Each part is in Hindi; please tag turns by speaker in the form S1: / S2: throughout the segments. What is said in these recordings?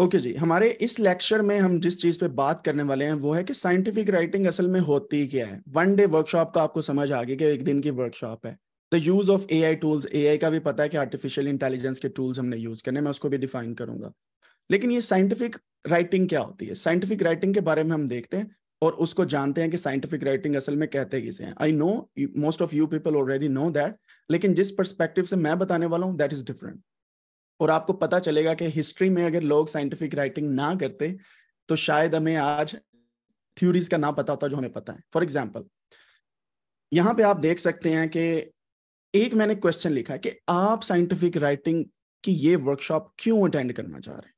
S1: ओके okay जी हमारे इस लेक्चर में हम जिस चीज पे बात करने वाले हैं वो है कि साइंटिफिक राइटिंग असल में होती क्या है वन डे वर्कशॉप का आपको समझ आ गई कि एक दिन की वर्कशॉप है the use of A I tools A I का भी पता है कि आर्टिफिशियल इंटेलिजेंस के टूल्स हमने यूज करने मैं उसको भी डिफाइन करूंगा लेकिन ये साइंटिफिक राइटिंग क्या होती है साइंटिफिक राइटिंग के बारे में हम देखते हैं और उसको जानते हैं कि साइंटिफिक राइटिंग असल में कहते किसे हैं I know most of you people already know that लेकिन जिस परस्पेक्टिव से मैं बताने वाला हूँ दैट इज डिफरेंट और आपको पता चलेगा कि हिस्ट्री में अगर लोग साइंटिफिक राइटिंग ना करते तो शायद हमें आज थ्योरीज का ना पता होता जो हमें पता है फॉर एग्जाम्पल यहाँ पे आप देख सकते हैं कि एक मैंने क्वेश्चन लिखा है कि आप साइंटिफिक राइटिंग की ये वर्कशॉप क्यों अटेंड करना चाह रहे हैं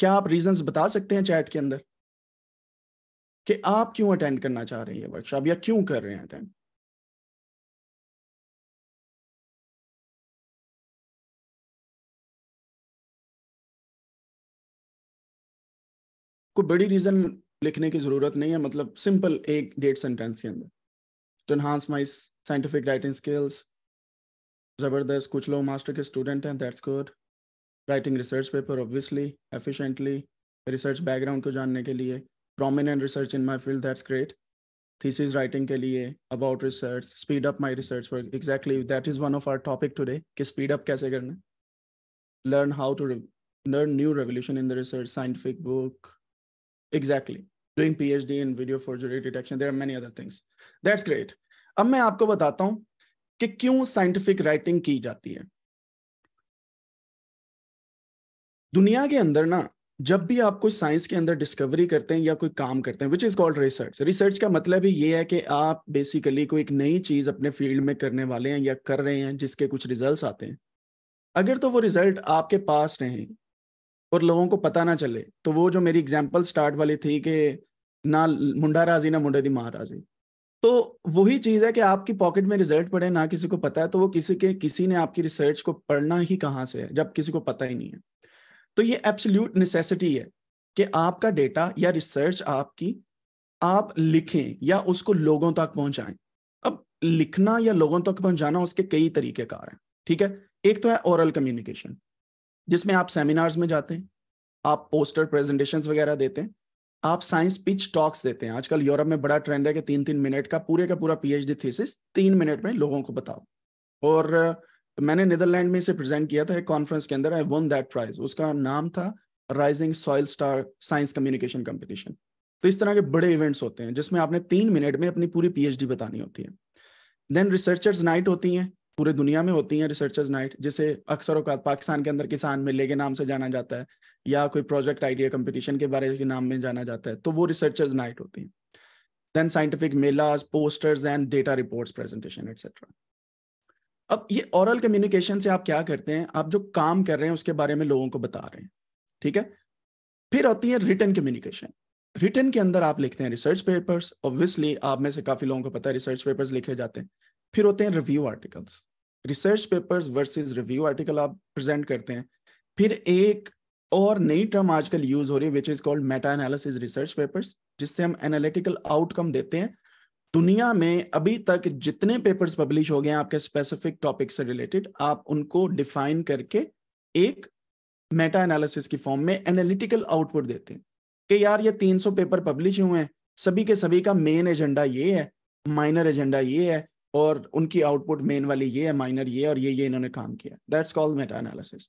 S1: क्या आप रीजन बता सकते हैं चैट के अंदर
S2: कि आप क्यों अटेंड करना चाह रहे हैं ये वर्कशॉप या क्यों कर रहे हैं अटेंड कोई बड़ी रीजन लिखने की
S1: जरूरत नहीं है मतलब सिंपल एक डेढ़ सेंटेंस के अंदर to enhance my scientific writing skills ज़बरदस्त कुछ लोग मास्टर के स्टूडेंट हैं that's good writing research paper obviously efficiently research background को जानने के लिए prominent research in my field that's great thesis writing के लिए about research speed up my research work exactly that is one of our topic today कि स्पीड अप कैसे करना learn how to learn new revolution in the research scientific book exactly doing PhD in video forgery detection there are many other things that's great अब मैं आपको बताता हूं कि क्यों साइंटिफिक राइटिंग की जाती है दुनिया के अंदर ना जब भी आप कोई साइंस के अंदर डिस्कवरी करते हैं या कोई काम करते हैं which is called research research का मतलब ही ये है कि आप बेसिकली कोई एक नई चीज अपने फील्ड में करने वाले हैं या कर रहे हैं जिसके कुछ रिजल्ट आते हैं अगर तो वो रिजल्ट आपके पास रहें और लोगों को पता ना चले तो वो जो मेरी एग्जाम्पल स्टार्ट वाली थी कि ना मुंडा राजी ना मुंडे दी महाराजी तो वही चीज है कि आपकी पॉकेट में रिजल्ट पड़े ना किसी को पता है तो वो किसी के किसी ने आपकी रिसर्च को पढ़ना ही कहाँ से है जब किसी को पता ही नहीं है तो ये एब्सोल्यूट नेसेसिटी है कि आपका डेटा या रिसर्च आपकी आप लिखें या उसको लोगों तक पहुंचाएं अब लिखना या लोगों तक पहुंचाना उसके कई तरीके कार हैं ठीक है एक तो है ओरल कम्युनिकेशन जिसमें आप सेमिनार्स में जाते हैं आप पोस्टर प्रेजेंटेशन वगैरह देते हैं आप साइंस पिच टॉक्स देते हैं आजकल यूरोप में बड़ा ट्रेंड है कि तीन तीन मिनट का पूरे का पूरा पीएचडी थीसिस तीन मिनट में लोगों को बताओ और तो मैंने नीदरलैंड में इसे प्रेजेंट किया था एक कॉन्फ्रेंस के अंदर आई वन दैट प्राइज उसका नाम था rising soil star science communication competition तो इस तरह के बड़े इवेंट्स होते हैं जिसमें आपने तीन मिनट में अपनी पूरी पीएचडी बतानी होती है देन रिसर्चर्स नाइट होती हैं पूरे दुनिया में होती हैं रिसर्चर्स नाइट जिसे अक्सर अवकात पाकिस्तान के अंदर किसान मेले के नाम से जाना जाता है या कोई प्रोजेक्ट आइडिया कंपटीशन के बारे के नाम में जाना जाता है तो वो रिसर्चर्स नाइट होती हैं देन साइंटिफिक मेलाज posters and data reports presentation etcetera अब ये ओरल कम्युनिकेशन से आप क्या करते हैं आप जो काम कर रहे हैं उसके बारे में लोगों को बता रहे हैं ठीक है फिर होती है रिटर्न कम्युनिकेशन रिटर्न के अंदर आप लिखते हैं रिसर्च पेपर्स ऑब्वियसली आप में से काफी लोगों को पता है रिसर्च पेपर्स लिखे जाते हैं फिर होते हैं review articles research papers versus review article आप प्रेजेंट करते हैं फिर एक और नई टर्म आजकल यूज हो रही है which is called meta analysis research papers जिससे हम एनालिटिकल आउटकम देते हैं दुनिया में अभी तक जितने पेपर्स पब्लिश हो गए हैं आपके स्पेसिफिक टॉपिक से रिलेटेड आप उनको डिफाइन करके एक मेटा एनालिसिस की फॉर्म में एनालिटिकल आउटपुट देते हैं कि यार ये 300 पेपर पब्लिश हुए हैं सभी के सभी का मेन एजेंडा ये है माइनर एजेंडा ये है और उनकी आउटपुट मेन वाली ये है माइनर ये और ये ये इन्होंने काम किया दैट्स कॉल्ड मेटा एनालिसिस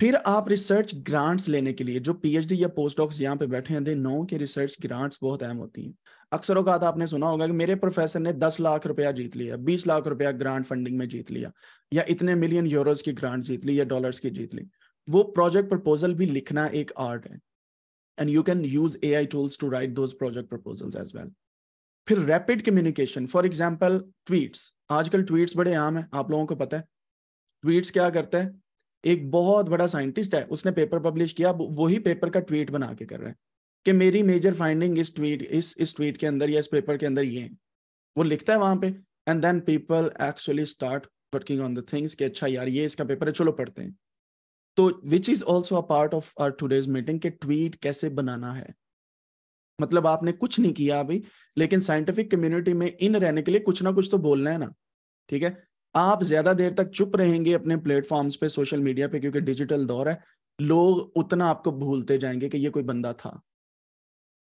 S1: फिर आप रिसर्च ग्रांट्स लेने के लिए जो पीएचडी या पोस्ट डॉक्स यहाँ पे बैठे हैं दे नो कि रिसर्च ग्रांट्स बहुत अहम होती हैं अक्सर औकात आपने सुना होगा कि मेरे प्रोफेसर ने दस लाख रुपया जीत लिया बीस लाख रुपया ग्रांट फंडिंग में जीत लिया या इतने मिलियन यूरोज की ग्रांट जीत ली या डॉलर्स की जीत ली वो प्रोजेक्ट प्रपोजल भी लिखना एक आर्ट है and you can use A I tools to write those project proposals as well फिर rapid communication for example tweets आजकल ट्वीट्स बड़े आम है आप लोगों को पता है ट्वीट्स क्या करता है एक बहुत बड़ा साइंटिस्ट है उसने पेपर पब्लिश किया वही पेपर का ट्वीट बना के कर रहे हैं कि मेरी मेजर फाइंडिंग इस ट्वीट इस इस ट्वीट के अंदर या इस पेपर के अंदर ये है वो लिखता है वहां पे and then people actually start working on the things कि अच्छा यार ये इसका पेपर है चलो पढ़ते हैं तो which is also a part of our today's meeting के ट्वीट कैसे बनाना है मतलब आपने कुछ नहीं किया अभी लेकिन साइंटिफिक कम्युनिटी में इन रहने के लिए कुछ ना कुछ तो बोलना है ना ठीक है आप ज्यादा देर तक चुप रहेंगे अपने प्लेटफॉर्म्स पे सोशल मीडिया पे क्योंकि डिजिटल दौर है लोग उतना आपको भूलते जाएंगे कि ये कोई बंदा था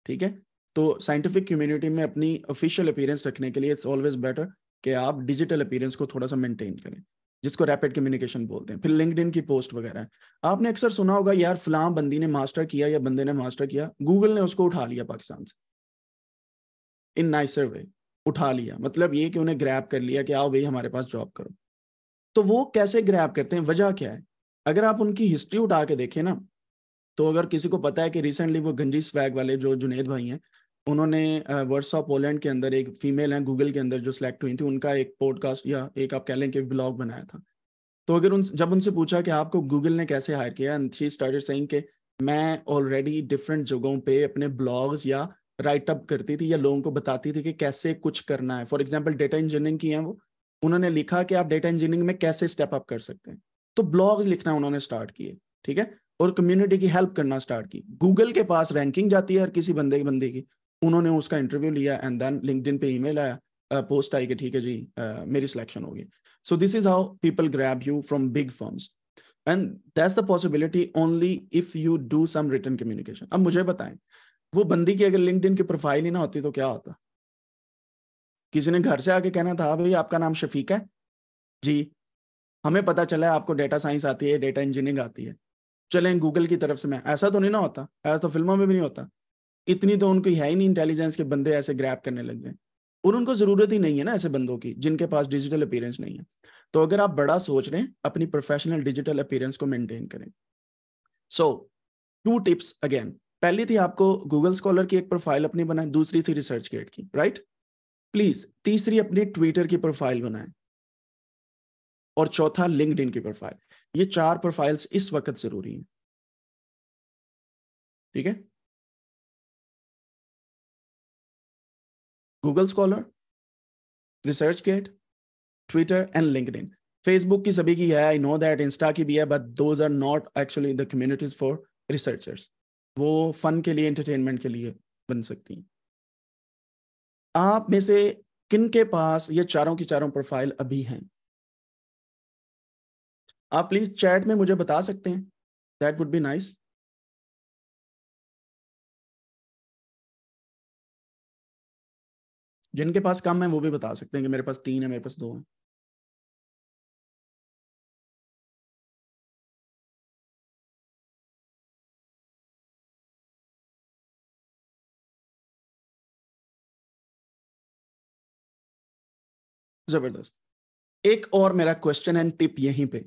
S1: ठीक है तो साइंटिफिक कम्युनिटी में अपनी ऑफिशियल अपीयरेंस रखने के लिए इट्स ऑलवेज बेटर कि आप डिजिटल अपीयरेंस को थोड़ा सा मेंटेन करें जिसको रैपिड कम्युनिकेशन बोलते हैं फिर लिंकड की पोस्ट वगैरह आपने अक्सर सुना होगा यार फलाम बंदी ने मास्टर किया या बंदे ने मास्टर किया गूगल ने उसको उठा लिया पाकिस्तान से इन नाइसर वे उठा लिया मतलब ये कि उन्हें ग्रैप कर लिया कि आओ भाई हमारे पास जॉब करो तो वो कैसे ग्रैप करते हैं वजह क्या है अगर आप उनकी हिस्ट्री उठा के देखें ना तो अगर किसी को पता है कि रिसेंटली वो गंजी स्वैग वाले जो जुनेद भाई हैं उन्होंने ऑफ पोलैंड के अंदर एक फीमेल हैं गूगल के अंदर जो सिलेक्ट हुई थी उनका एक पॉडकास्ट या एक आप कह लें कि ब्लॉग बनाया था तो अगर उन जब उनसे पूछा कि आपको गूगल ने कैसे हायर किया एंड शी स्टार्टेड सेइंग कि मैं ऑलरेडी डिफरेंट जगहों पे अपने ब्लॉग्स या राइट अप करती थी या लोगों को बताती थी कि कैसे कुछ करना है फॉर एग्जाम्पल डेटा इंजीनियरिंग की है वो उन्होंने लिखा कि आप डेटा इंजीनियरिंग में कैसे स्टेप अप कर सकते हैं तो ब्लॉग्स लिखना उन्होंने स्टार्ट किए ठीक है और कम्युनिटी की हेल्प करना स्टार्ट की गूगल के पास रैंकिंग जाती है हर किसी बंदे बंदे की उन्होंने उसका इंटरव्यू लिया एंड देन लिंकड पे ई आया पोस्ट आई कि ठीक है जी मेरी सिलेक्शन होगी so this is how people grab you from big firms and that's the possibility only if you do some return communication अब मुझे बताएं वो बंदी की अगर लिंकड की प्रोफाइल ही ना होती तो क्या होता किसी ने घर से आके कहना था हाँ भाई आपका नाम शफीक है जी हमें पता चला है आपको डेटा साइंस आती है डेटा इंजीनियरिंग आती है चलें गूगल की तरफ से मैं ऐसा तो नहीं ना होता ऐसा तो फिल्मों में भी नहीं होता इतनी तो उनकी है ही नहीं इंटेलिजेंस के बंदे ऐसे ग्रैप करने लग गए और उनको जरूरत ही नहीं है ना ऐसे बंदों की जिनके पास डिजिटल अपीयरेंस नहीं है तो अगर आप बड़ा सोच रहे हैं अपनी प्रोफेशनल डिजिटल अपीयरेंस को मेंटेन करें सो टू टिप्स अगेन पहली थी आपको गूगल स्कॉलर की एक प्रोफाइल अपनी बनाए दूसरी थी रिसर्च गेट की राइट प्लीज तीसरी अपनी ट्विटर की प्रोफाइल बनाए
S2: और चौथा लिंकड की प्रोफाइल ये चार प्रोफाइल्स इस वक्त जरूरी हैं ठीक है Google Scholar ResearchGate
S1: Twitter and LinkedIn Facebook की सभी की है आई नो दैट इंस्टा की भी है but those are not actually the communities for researchers वो फन के लिए एंटरटेनमेंट के लिए बन सकती हैं आप में से किन के पास ये चारों की चारों प्रोफाइल
S2: अभी हैं आप प्लीज चैट में मुझे बता सकते हैं दैट वुड बी नाइस जिनके पास कम है वो भी बता सकते हैं कि मेरे पास तीन है मेरे पास दो है जबरदस्त एक और मेरा क्वेश्चन एंड टिप यहीं पे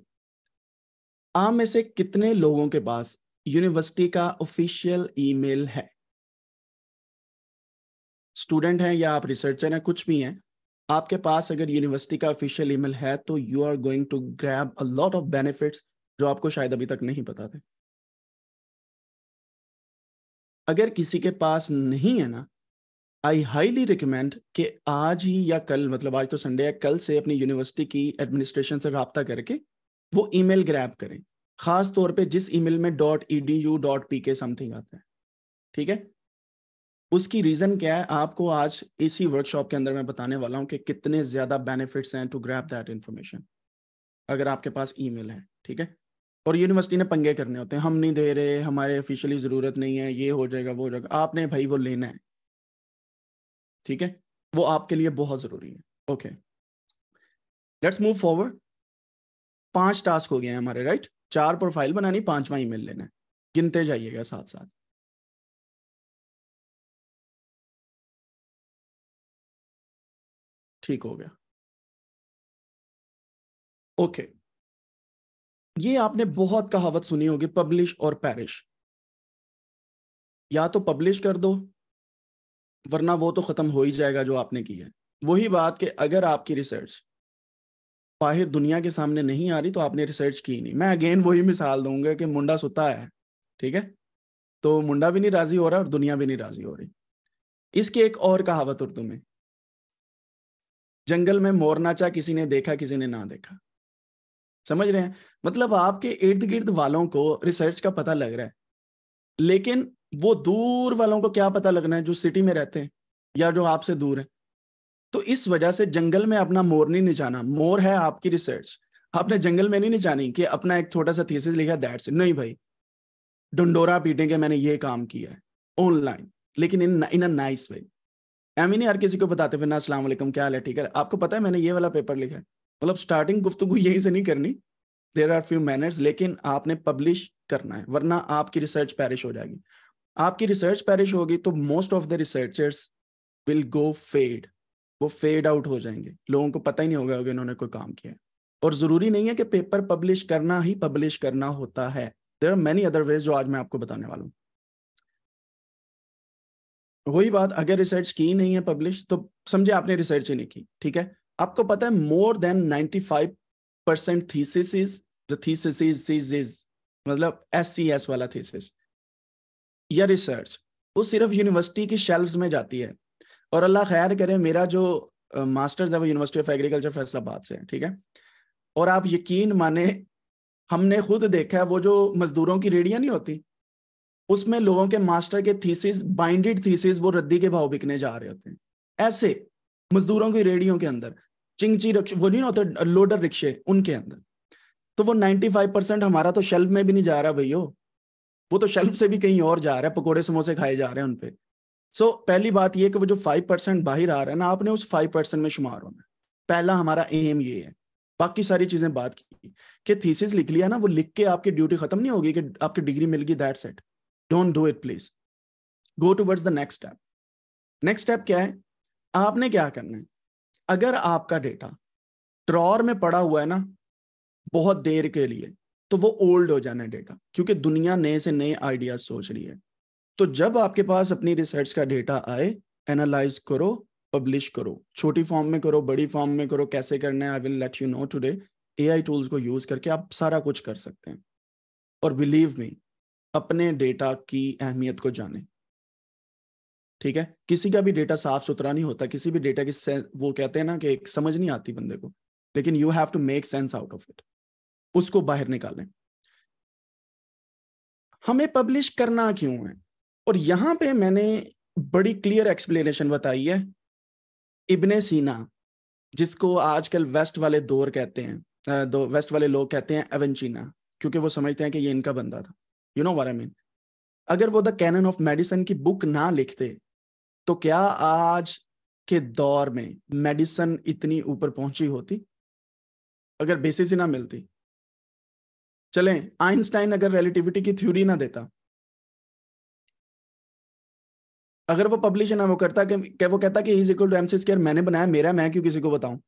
S2: आप में से कितने लोगों
S1: के पास यूनिवर्सिटी का ऑफिशियल ईमेल है स्टूडेंट हैं या आप रिसर्चर हैं कुछ भी हैं आपके पास अगर यूनिवर्सिटी का ऑफिशियल ईमेल है तो you are going to grab a lot of benefits जो आपको शायद अभी तक नहीं पता थे अगर किसी के पास नहीं है ना आई हाईली रिकमेंड कि आज ही या कल मतलब आज तो संडे है कल से अपनी यूनिवर्सिटी की एडमिनिस्ट्रेशन से रबता करके वो ईमेल ग्रैब करें खास तौर पे जिस ईमेल में dot E D U dot P K something आता है ठीक है उसकी रीजन क्या है आपको आज इसी वर्कशॉप के अंदर मैं बताने वाला हूँ कि कितने ज्यादा बेनिफिट्स हैं टू ग्रैप दैट इन्फॉर्मेशन अगर आपके पास ईमेल है ठीक है और यूनिवर्सिटी ने पंगे करने होते हैं हम नहीं दे रहे हमारे ऑफिशियली जरूरत नहीं है ये हो जाएगा वो हो जाएगा आपने भाई वो लेना है ठीक है वो आपके लिए बहुत जरूरी है ओके लेट्स मूव फॉरवर्ड पांच टास्क हो गए हैं हमारे राइट चार प्रोफाइल बनानी पांचवा
S2: ईमेल लेना है गिनते जाइएगा साथ साथ ठीक हो गया ओके ये आपने बहुत कहावत सुनी होगी पब्लिश और पैरिश या तो पब्लिश कर दो
S1: वरना वो तो खत्म हो ही जाएगा जो आपने की है वही बात कि अगर आपकी रिसर्च बाहर दुनिया के सामने नहीं आ रही तो आपने रिसर्च की नहीं मैं अगेन वही मिसाल दूंगा कि मुंडा सुता है ठीक है तो मुंडा भी नहीं राजी हो रहा और दुनिया भी नहीं राजी हो रही इसकी एक और कहावत उर्दू में जंगल में मोर नाचा किसी ने देखा किसी ने ना देखा समझ रहे हैं मतलब आपके इर्द गिर्द वालों को रिसर्च का पता लग रहा है लेकिन वो दूर वालों को क्या पता लगना है जो सिटी में रहते हैं या जो आपसे दूर है तो इस वजह से जंगल में अपना मोर नहीं निचाना मोर है आपकी रिसर्च आपने जंगल में नहीं निचानी कि अपना एक छोटा सा थीसिस लिखा दैट्स नहीं भाई डंडोरा पीटेंगे मैंने ये काम किया है ऑनलाइन लेकिन इन इन अ नाइस वे एम ही नहीं हर किसी को बताते फिरना असला क्या हाल है ठीक है आपको पता है मैंने ये वाला पेपर लिखा है मतलब स्टार्टिंग गुफ्तु यहीं से नहीं करनी देर आर फ्यू मैनर्स लेकिन आपने पब्लिश करना है वरना आपकी रिसर्च पैरिश हो जाएगी आपकी रिसर्च पैरिश होगी तो most of the researchers will go fade वो फेड आउट हो जाएंगे लोगों को पता ही नहीं होगा कि इन्होंने कोई काम किया और ज़रूरी नहीं है कि पेपर पब्लिश करना ही पब्लिश करना होता है there are many other ways जो आज मैं आपको बताने वाला हूँ वही बात अगर रिसर्च की नहीं है पब्लिश तो समझे आपने रिसर्च ही नहीं की ठीक है आपको पता है more than five percent thesis जो थीसिस इज इज मतलब एस सी एस वाला थीसिस या रिसर्च वो सिर्फ यूनिवर्सिटी की शेल्फ में जाती है और अल्लाह खैर करे मेरा जो मास्टर्स है वो यूनिवर्सिटी ऑफ एग्रीकल्चर फैसलाबाद से है ठीक है और आप यकीन माने हमने खुद देखा है वो जो मजदूरों की रेडियां नहीं होती उसमें लोगों के मास्टर के थीसिस बाइंडेड थीसिस वो रद्दी के भाव बिकने जा रहे होते हैं ऐसे मजदूरों की रेडियो के अंदर चिंगची रक्ष वो नहीं होते लोडर रिक्शे उनके अंदर तो वो नाइनटी फाइव परसेंट हमारा तो शेल्फ में भी नहीं जा रहा भैयो वो तो शेल्फ से भी कहीं और जा रहा है पकौड़े समोसे खाए जा रहे हैं उनपे सो so, पहली बात यह कि वो जो फाइव परसेंट बाहर आ रहा है ना आपने उस फाइव परसेंट में शुमार होना पहला हमारा एम ये है बाकी सारी चीजें बात की कि थीसिस लिख लिया ना वो लिख के आपकी ड्यूटी खत्म नहीं होगी कि आपकी डिग्री मिल गई that set don't do it please go towards the next step next step क्या है आपने क्या करना है अगर आपका डेटा ड्रॉर में पड़ा हुआ है ना बहुत देर के लिए तो वो ओल्ड हो जाना है डेटा क्योंकि दुनिया नए से नए आइडियाज सोच रही है तो जब आपके पास अपनी रिसर्च का डेटा आए एनालाइज करो पब्लिश करो छोटी फॉर्म में करो बड़ी फॉर्म में करो कैसे करना है I will let you know today A tools को यूज करके आप सारा कुछ कर सकते हैं और बिलीव मी अपने डेटा की अहमियत को जाने ठीक है किसी का भी डेटा साफ सुथरा नहीं होता किसी भी डेटा की वो कहते हैं ना कि एक समझ नहीं आती बंदे को लेकिन you have to make sense out of it उसको बाहर निकालें हमें पब्लिश करना क्यों है और यहां पे मैंने बड़ी क्लियर एक्सप्लेनेशन बताई है इब्ने सीना जिसको आजकल वेस्ट वाले दौर कहते हैं दो वेस्ट वाले लोग कहते हैं एवंचीना क्योंकि वो समझते हैं कि ये इनका बंदा था यू नो वर आई मीन अगर वो द कैनन ऑफ मेडिसिन की बुक ना लिखते तो क्या आज के दौर में मेडिसिन इतनी ऊपर पहुंची होती
S2: अगर बेसिस ही ना मिलती चले आइंस्टाइन अगर रिलेटिविटी की थ्योरी ना देता अगर वो पब्लिश ना वो
S1: करता कि, कि वो कहता कि is equal to MC C मैंने बनाया मेरा मैं क्यों किसी को बताऊं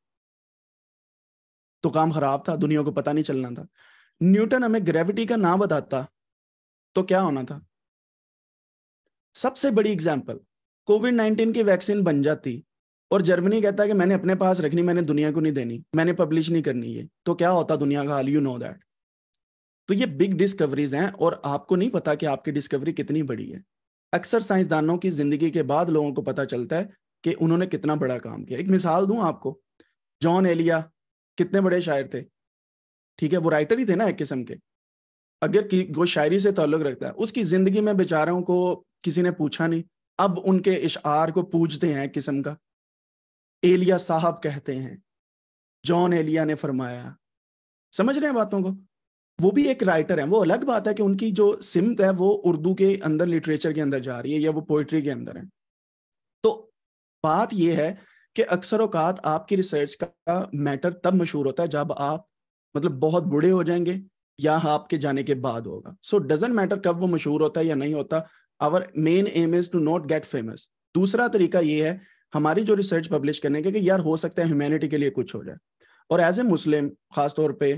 S1: तो काम खराब था दुनिया को पता नहीं चलना था न्यूटन हमें ग्रेविटी का ना बताता तो क्या होना था सबसे बड़ी एग्जाम्पल कोविड नाइनटीन की वैक्सीन बन जाती और जर्मनी कहता है कि मैंने अपने पास रखनी मैंने दुनिया को नहीं देनी मैंने पब्लिश नहीं करनी ये तो क्या होता दुनिया का हाल यू नो दैट तो ये बिग डिस्कवरीज हैं और आपको नहीं पता कि आपकी डिस्कवरी कितनी बड़ी है अक्सर साइंसदानों की जिंदगी के बाद लोगों को पता चलता है कि उन्होंने कितना बड़ा काम किया एक मिसाल दूं आपको जॉन एलिया कितने बड़े शायर थे ठीक है वो राइटर ही थे ना एक किस्म के अगर कोई शायरी से ताल्लुक रखता है उसकी जिंदगी में बेचारों को किसी ने पूछा नहीं अब उनके इशार को पूछते हैं किस्म का एलिया साहब कहते हैं जॉन एलिया ने फरमाया समझ रहे हैं बातों को वो भी एक राइटर है वो अलग बात है कि उनकी जो सिमत है वो उर्दू के अंदर लिटरेचर के अंदर जा रही है या वो पोइट्री के अंदर है तो बात यह है कि अक्सर अवकात आपकी रिसर्च का मैटर तब मशहूर होता है जब आप मतलब बहुत बूढ़े हो जाएंगे या आपके जाने के बाद होगा सो डजेंट मैटर कब वो मशहूर होता है या नहीं होता our main aim is to not get famous दूसरा तरीका ये है हमारी जो रिसर्च पब्लिश करने का कि यार हो सकता है ह्यूमैनिटी के लिए कुछ हो जाए और एज ए मुस्लिम खासतौर पे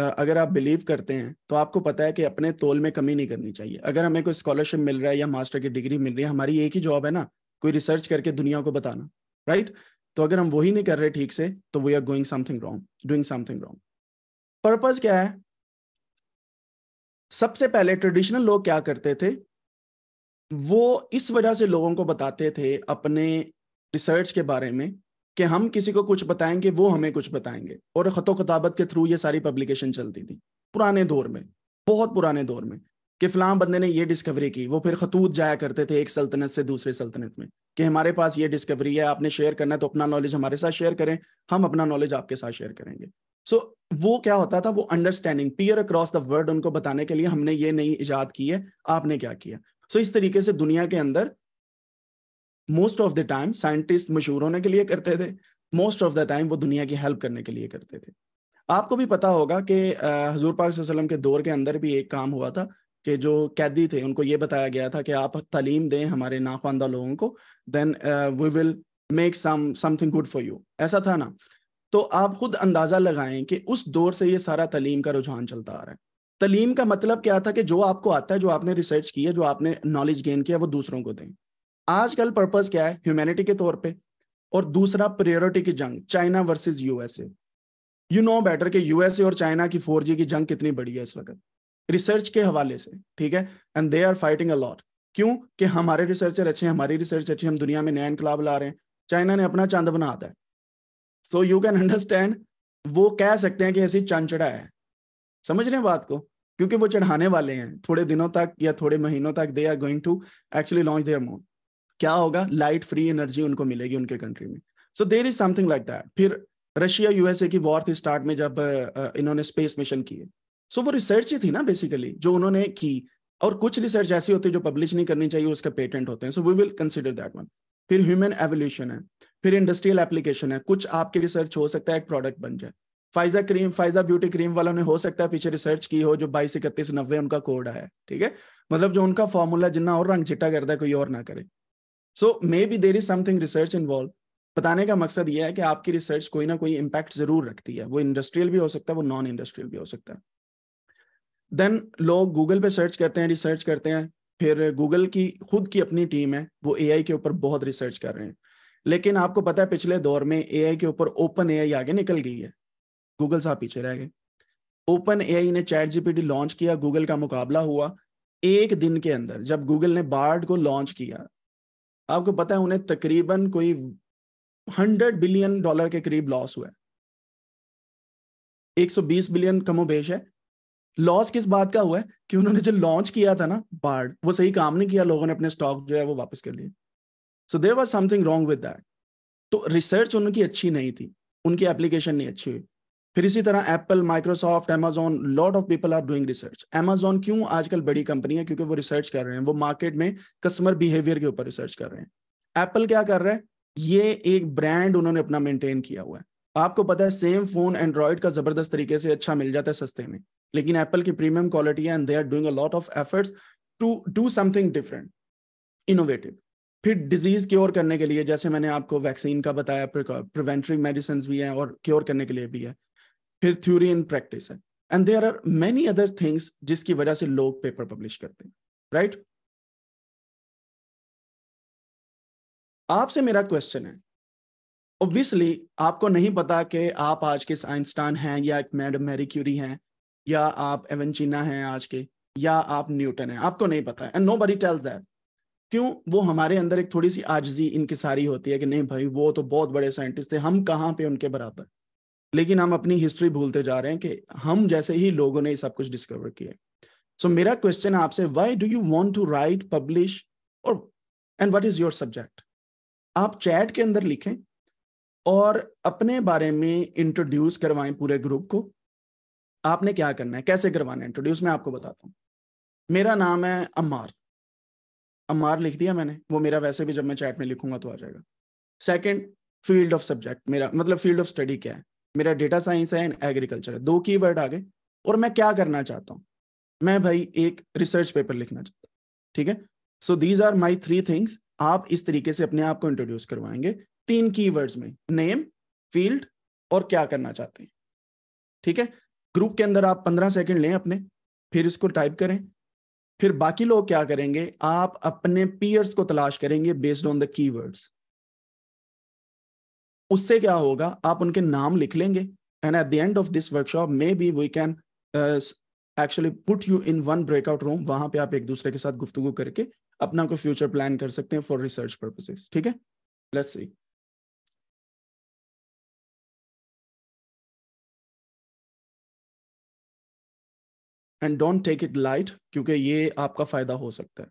S1: अगर आप बिलीव करते हैं तो आपको पता है कि अपने तोल में कमी नहीं करनी चाहिए अगर हमें कोई स्कॉलरशिप मिल रहा है या मास्टर की डिग्री मिल रही है हमारी एक ही जॉब है ना कोई रिसर्च करके दुनिया को बताना राइट तो अगर हम वही नहीं कर रहे ठीक से तो we are going something wrong doing something wrong purpose क्या है सबसे पहले ट्रेडिशनल लोग क्या करते थे वो इस वजह से लोगों को बताते थे अपने रिसर्च के बारे में कि हम किसी को कुछ बताएंगे वो हमें कुछ बताएंगे और खतो खताबत के थ्रू ये सारी पब्लिकेशन चलती थी पुराने दौर में बहुत पुराने दौर में कि फलां बंदे ने ये डिस्कवरी की वो फिर खतूत जाया करते थे एक सल्तनत से दूसरे सल्तनत में कि हमारे पास ये डिस्कवरी है आपने शेयर करना है तो अपना नॉलेज हमारे साथ शेयर करें हम अपना नॉलेज आपके साथ शेयर करेंगे सो so, वो क्या होता था वो understanding peer across the world उनको बताने के लिए हमने ये नहीं इजाद की है आपने क्या किया सो so, इस तरीके से दुनिया के अंदर most of the time scientist मशहूर होने के लिए करते थे मोस्ट ऑफ द टाइम वो दुनिया की हेल्प करने के लिए करते थे आपको भी पता होगा कि हजूर पाक वसलम के दौर के अंदर भी एक काम हुआ था कि जो कैदी थे उनको ये बताया गया था कि आप तालीम दें हमारे नाखवानदा लोगों को then we will make some something good for you ऐसा था ना तो आप खुद अंदाजा लगाएं कि उस दौर से ये सारा तलीम का रुझान चलता आ रहा है तलीम का मतलब क्या था कि जो आपको आता है जो आपने रिसर्च की है जो आपने नॉलेज गेन किया वो दूसरों को दें आजकल पर्पज क्या है ह्यूमैनिटी के तौर पे और दूसरा प्रियोरिटी की जंग China versus USA you know better कि यूएसए और चाइना की फोर की जंग कितनी बड़ी है इस वक्त रिसर्च के हवाले से ठीक है and they are fighting a lot क्यों कि हमारे रिसर्चर अच्छे हैं हमारी रिसर्च अच्छी हम दुनिया में नया इनकलाब ला रहे हैं चाइना ने अपना चांद बनाता है सो यू कैन अंडरस्टैंड वो कह सकते हैं कि ऐसी चंद चढ़ा है समझ रहे हैं बात को क्योंकि वो चढ़ाने वाले हैं थोड़े दिनों तक या थोड़े महीनों तक they are going to actually launch their मोन क्या होगा लाइट फ्री एनर्जी उनको मिलेगी उनके कंट्री में so there is something like that फिर रशिया यूएसए की वॉर थी स्टार्ट में जब इन्होंने स्पेस मिशन किए सो वो रिसर्च ही थी ना बेसिकली जो उन्होंने की और कुछ रिसर्च ऐसी होती है जो पब्लिश नहीं करनी चाहिए उसके पेटेंट होते हैं so we will consider that one फिर ह्यूमन एवोल्यूशन है फिर इंडस्ट्रियल एप्लीकेशन है कुछ आपकी रिसर्च हो सकता है एक प्रोडक्ट बन जाए Faiza cream Faiza beauty cream वालों ने हो सकता है पीछे रिसर्च की हो जो बाईस इकतीस नब्बे उनका कोड आया ठीक है मतलब जो उनका फॉर्मूला जितना और रंग चिट्टा करता है कोई और ना करे so maybe there is something research involve बताने का मकसद यह है कि आपकी रिसर्च कोई ना कोई इम्पैक्ट जरूर रखती है वो इंडस्ट्रियल भी हो सकता है वो नॉन इंडस्ट्रियल भी हो सकता है देन लोग गूगल पे सर्च करते हैं रिसर्च करते हैं फिर गूगल की खुद की अपनी टीम है वो ए के ऊपर बहुत रिसर्च कर रहे हैं लेकिन आपको पता है पिछले दौर में ए के ऊपर ओपन ए आगे निकल गई है गूगल साहब पीछे रह गए ओपन ए ने चैट जीपीटी लॉन्च किया गूगल का मुकाबला हुआ एक दिन के अंदर जब गूगल ने बार्ड को लॉन्च किया आपको पता है उन्हें तकरीबन कोई हंड्रेड बिलियन डॉलर के करीब लॉस हुआ है बीस बिलियन कमोबेश है लॉस किस बात का हुआ है कि उन्होंने जो लॉन्च किया था ना बार्ड वो सही काम नहीं किया लोगों ने अपने स्टॉक जो है वो वापस कर लिए so there was something wrong with that तो रिसर्च उनकी अच्छी नहीं थी उनकी एप्लीकेशन नहीं अच्छी हुई फिर इसी तरह Apple Microsoft Amazon lot of people are doing research Amazon क्यों आजकल बड़ी कंपनी है क्योंकि वो रिसर्च कर रहे हैं वो मार्केट में कस्टमर बिहेवियर के ऊपर रिसर्च कर रहे हैं एप्पल क्या कर रहा है ये एक ब्रांड उन्होंने अपना मेंटेन किया हुआ है आपको पता है सेम फोन एंड्रॉयड का जबरदस्त तरीके से अच्छा मिल जाता है सस्ते में लेकिन एप्पल की प्रीमियम क्वालिटी है and they are doing a lot of efforts to do something different innovative फिर डिजीज क्योर करने के लिए जैसे मैंने आपको वैक्सीन का बताया प्रिवेंटरी मेडिसिन भी है और क्योर करने के लिए भी है फिर थ्योरी इन प्रैक्टिस है and there are many other things जिसकी वजह से लोग पेपर
S2: पब्लिश करते हैं राइट right? आपसे मेरा क्वेश्चन है ऑब्वियसली आपको नहीं पता कि आप आज के
S1: आइंस्टाइन हैं या एक मैडम मैरी क्यूरी हैं या आप एवंजीना हैं आज के या आप न्यूटन हैं आपको नहीं पता है and nobody tells that क्यों वो हमारे अंदर एक थोड़ी सी आजजी इनकसारी होती है कि नहीं भाई वो तो बहुत बड़े साइंटिस्ट थे हम कहाँ पे उनके बराबर लेकिन हम अपनी हिस्ट्री भूलते जा रहे हैं कि हम जैसे ही लोगों ने सब कुछ डिस्कवर किया सो so, मेरा क्वेश्चन आपसे why do you want to write publish और and what is your subject आप चैट के अंदर लिखें और अपने बारे में इंट्रोड्यूस करवाएं पूरे ग्रुप को आपने क्या करना है कैसे करवाना है इंट्रोड्यूस मैं आपको बताता हूँ मेरा नाम है अम्मार अम्मार लिख दिया मैंने वो मेरा वैसे भी जब मैं चैट में लिखूंगा तो आ जाएगा सेकंड फील्ड ऑफ सब्जेक्ट मेरा मतलब फील्ड ऑफ स्टडी क्या है मेरा डेटा साइंस है एंड एग्रीकल्चर है दो की वर्ड आ गए और मैं क्या करना चाहता हूँ मैं भाई एक रिसर्च पेपर लिखना चाहता हूँ ठीक है so these are my three things आप इस तरीके से अपने आप को इंट्रोड्यूस करवाएंगे तीन की में नेम फील्ड और क्या करना चाहते हैं ठीक है ग्रुप के अंदर आप पंद्रह सेकंड लें अपने फिर इसको टाइप करें फिर बाकी लोग क्या करेंगे आप अपने पीयर्स को तलाश करेंगे बेस्ड ऑन द कीवर्ड्स उससे क्या होगा आप उनके नाम लिख लेंगे and at the end of this workshop maybe we can actually put you in one breakout room वहां पे आप एक दूसरे के साथ गुफ्तगु करके अपना कोई फ्यूचर प्लान कर सकते हैं फॉर रिसर्च पर्पसेस ठीक है
S2: let's see and don't take it light क्योंकि
S1: ये आपका फ़ायदा हो सकता है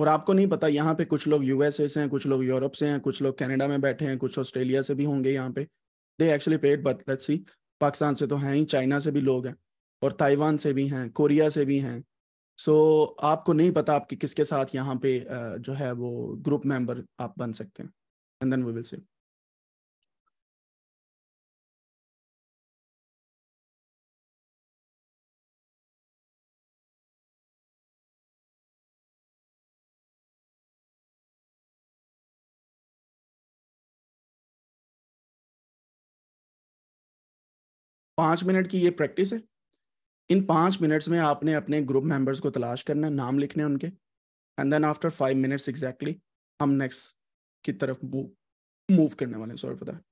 S1: और आपको नहीं पता यहाँ पे कुछ लोग यूएसए से हैं कुछ लोग यूरोप से हैं कुछ लोग कनाडा में बैठे हैं कुछ ऑस्ट्रेलिया से भी होंगे यहाँ पे they actually paid but let's see Pakistan से तो हैं ही चाइना से भी लोग हैं और ताइवान से भी हैं कोरिया से भी हैं सो so, आपको नहीं पता आपके किसके साथ यहाँ पे जो है वो ग्रुप मेंबर आप बन सकते हैं
S2: and then we will see पाँच मिनट की ये प्रैक्टिस है इन पांच मिनट्स में आपने अपने ग्रुप मेंबर्स को तलाश
S1: करना है नाम लिखने उनके and then after five minutes exactly हम नेक्स्ट की तरफ
S2: मूव मूव करने वाले सॉरी फॉर दैट